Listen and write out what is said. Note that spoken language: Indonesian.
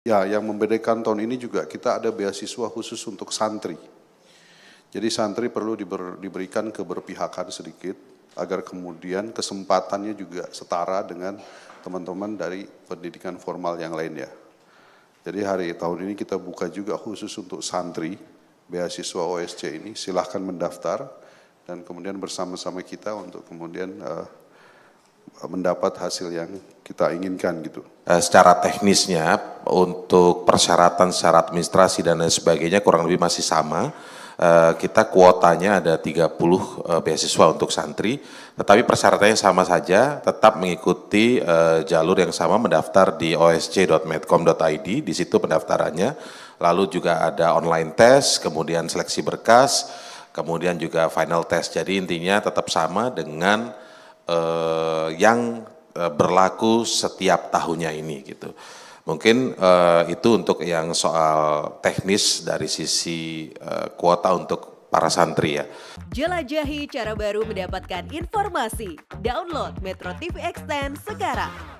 Ya, yang membedakan tahun ini juga kita ada beasiswa khusus untuk santri. Jadi santri perlu diber, diberikan keberpihakan sedikit agar kemudian kesempatannya juga setara dengan teman-teman dari pendidikan formal yang lainnya. Jadi hari tahun ini kita buka juga khusus untuk santri beasiswa OSC ini silahkan mendaftar dan kemudian bersama-sama kita untuk kemudian uh, mendapat hasil yang kita inginkan gitu. Eh, secara teknisnya untuk persyaratan secara administrasi dan lain sebagainya kurang lebih masih sama. Uh, kita kuotanya ada 30 uh, eh, beasiswa untuk santri, tetapi persyaratannya sama saja, tetap mengikuti uh, jalur yang sama mendaftar di osc.medcom.id, di situ pendaftarannya. Lalu juga ada online test, kemudian seleksi berkas, kemudian juga final test. Jadi intinya tetap sama dengan yang berlaku setiap tahunnya ini gitu. Mungkin uh, itu untuk yang soal teknis dari sisi uh, kuota untuk para santri ya. Jelajahi cara baru mendapatkan informasi. Download Metro TV Extend sekarang.